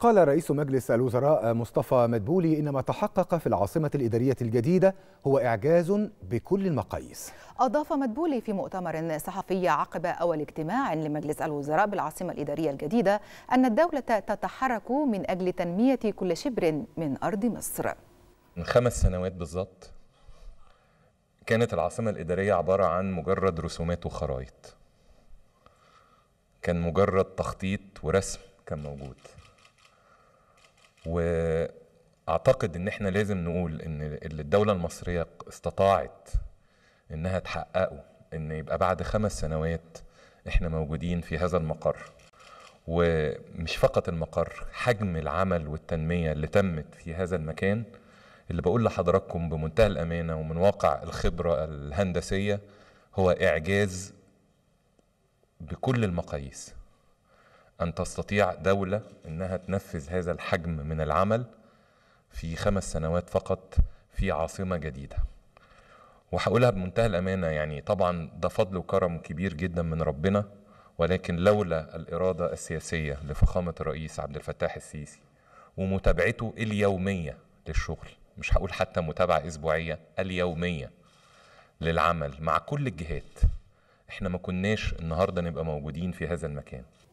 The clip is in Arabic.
قال رئيس مجلس الوزراء مصطفى مدبولي إن ما تحقق في العاصمة الإدارية الجديدة هو إعجاز بكل المقاييس أضاف مدبولي في مؤتمر صحفي عقب أول اجتماع لمجلس الوزراء بالعاصمة الإدارية الجديدة أن الدولة تتحرك من أجل تنمية كل شبر من أرض مصر من خمس سنوات بالظبط كانت العاصمة الإدارية عبارة عن مجرد رسومات وخرايط كان مجرد تخطيط ورسم كان موجود واعتقد ان احنا لازم نقول ان اللي الدوله المصريه استطاعت انها تحققه ان يبقى بعد خمس سنوات احنا موجودين في هذا المقر ومش فقط المقر حجم العمل والتنميه اللي تمت في هذا المكان اللي بقول لحضراتكم بمنتهى الامانه ومن واقع الخبره الهندسيه هو اعجاز بكل المقاييس أن تستطيع دولة أنها تنفذ هذا الحجم من العمل في خمس سنوات فقط في عاصمة جديدة وهقولها بمنتهى الأمانة يعني طبعا ده فضل وكرم كبير جدا من ربنا ولكن لولا الإرادة السياسية لفخامة الرئيس عبد الفتاح السيسي ومتابعته اليومية للشغل مش هقول حتى متابعة أسبوعية اليومية للعمل مع كل الجهات احنا ما كناش النهاردة نبقى موجودين في هذا المكان